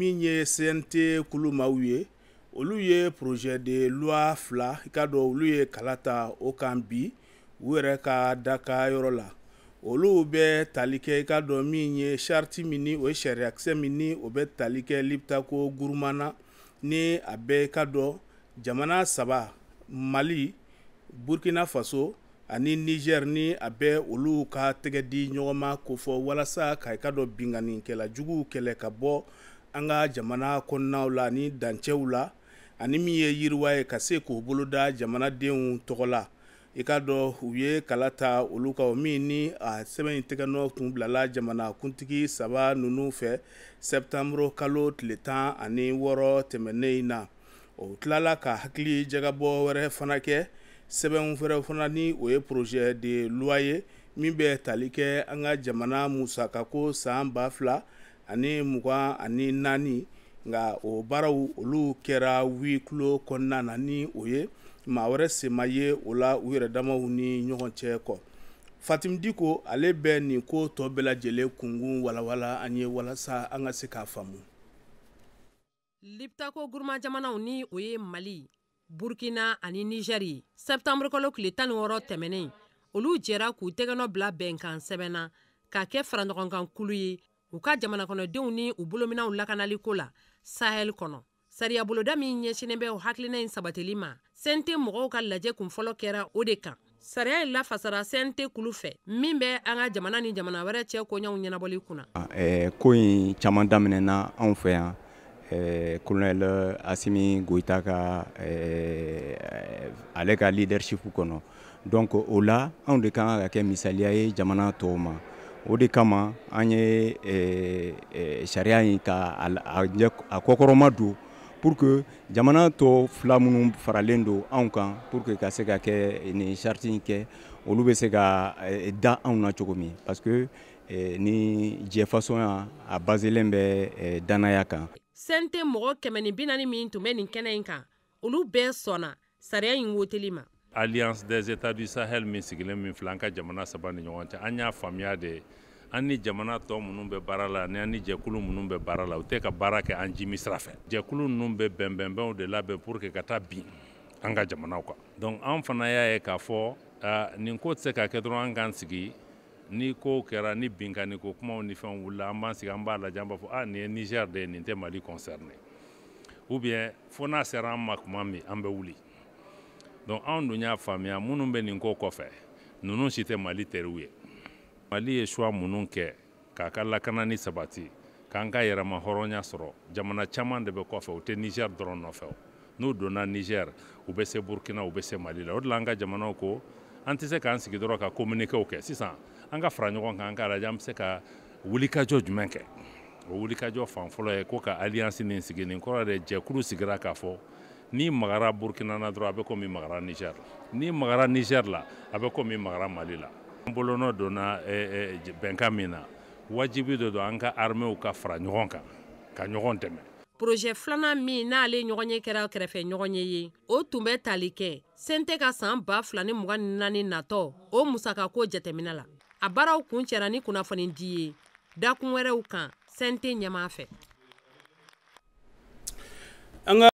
min ye CNT kulu maaw ye olu ye projet de loi fila i ka dɔn olu ye kala ta o kan bi u yɛrɛ ka daka yɔrɔ la olu bɛ tali kɛ i ka dɔn min ye chariti min ni o ye sariyakisɛ min ni o bɛ tali kɛ libitako guruman ni a bɛ i ka dɔn jamana saba mali burkina faso ani niger ni a bɛ olu ka tɛgɛ di ɲɔgɔn ma ko fɔ walasa ka i ka dɔn binganikɛla juguw kɛlɛ ka bɔ an ka jamana kɔnɔnaw la ani dancɛw la ani min ye yiriwa ye ka se k'o boloda jamanadenw tɔgɔ la i k'a dɔn u ye kala ta olu kan min ni a sɛbɛn in tɛgɛ nɔ tun bilala jamana kuntigi saba ninnu fɛ sɛpitanburu kalo tile tan ani wɔɔrɔ tɛmɛnen in na o tilala ka hakili jagabɔ wɛrɛ fana kɛ sɛbɛn wɛrɛ fana ni o ye projet de loi ye min bɛ tali kɛ an ka jamana musakako san ba fila ani mugan ani naani nka o baaraw olu kɛra wikulo kɔnɔna na ni o ye maa wɛrɛ sema ye o la u yɛrɛ damaw ni ɲɔgɔn cɛ kɔ fatimidiko ale bɛ nin ko tɔ bɛɛ lajɛlen kunkun walawala an ye walasa an ka se k'a faamu libitako guruma jamanaw ni o ye mali burkina ani nigɛri sɛbitanburukalo tile tan ni wɔrɔ tɛmɛnen olu jɛra k'u tɛgɛnɔ bila bɛnkan sɛbɛn na k'a kɛ faraɲɔgɔnkan kulu ye u ka jamanakɔnɔdenw ni u bolominaw lakanaliko la sahɛl kɔnɔ sariya boloda min ɲɛsinin bɛ o hakilina in sabateli ma sente mɔgɔw ka lajɛ kunfɔlɔ kɛra o de kan sariya ye lafasara sente kulu fɛ min bɛ an ka jamana ni jamana wɛrɛ cɛ koɲɛw ɲɛnabɔli kunna ah, eh, ko in caaman daminɛna anw fɛ yan eh, kolonɛl asimi goita ka eh, ale ka lidership kɔnɔ donc o la anw de kan ka kɛ misaliya ye jamana tɔw ma o de kama an ye sariya yi ka a kɔkɔrɔma don pour que jamana tɔ fila minnu faralen do anw kan pour que ka se ka kɛ ni sariti in kɛ olu bɛ se ka e, e, da anw na cogo min parce que ni ya a baselen bɛ e, dannaya kan sente mɔgɔ kɛmɛ ni bi min tun bɛ nin kɛnɛ in kan olu bɛɛ sɔnna sariya yi woteli ma alliance des états du sahel min sigilen min fila an ka jamana saba ni ɲɔgɔn cɛ an y'a faamuya de an ni jamana tɔ minnu bɛ baara la ni an ni jɛkulu minnu bɛ baara la u tɛ ka baara kɛ an jimi sira fɛ jɛkulu ninnu bɛ bɛnbɛnbɛnw de labɛn pour que ka taa bin an ka jamanaw kan donc an fana y'a ye k'a fɔ nin ko tɛ se ka kɛ dɔrɔn an k'an sigi ni kow kɛra ni binkani ko kumaw ni fɛnw wulila an b'an sigi an b'a lajɛ an b'a fɔ nin ye niger de ye nin tɛ mali concerne ou bien fo n'a sera an ma tuma min an bɛ wuli Donc anw dun y'a faamuya minnu bɛ nin ko kɔfɛ ninnu si tɛ mali teriw ye mali ye suwa minnu kɛ k'a ka lakana ni sabati k'an ka yɛrɛma hɔrɔnya sɔrɔ jamana caman de bɛ kɔfɛ u tɛ nizɛri dɔrɔn nɔfɛ n'u donna nizɛri u bɛ se burukina u bɛ se mali la o de la an ka jamanaw ko an tɛ se k'an sigi dɔrɔn ka kominikew kɛ sisan an ka fara ɲɔgɔn kan an ka lajɛ an bɛ se ka wulikajɔ jumɛn kɛ o wulikajɔ fan fɔlɔ ye ko ka aliyansi nin sigi nin kɔrɔ de jɛkulu sigira k'a fɔ n'i magara burukina na dɔrɔn a bɛ komi magara niger la n'i magara niger la a bɛ komi magara mali la an bolonɔ donna bɛnkan min na wajibi dɔ don an ka armew ka fara ɲɔgɔn kan ka ɲɔgɔn dɛmɛ projet filanan min n'ale ɲɔgɔn ye kɛra kɛrɛfɛ ɲɔgɔn ye ye o tun bɛ tali kɛ sente ka saan ba fila ni mg ni naani natɔ o musakako jɛtɛminɛ la a baaraw kun cɛra ni kunnafoni di ye dakun wɛrɛw kan sente ɲɛma fɛ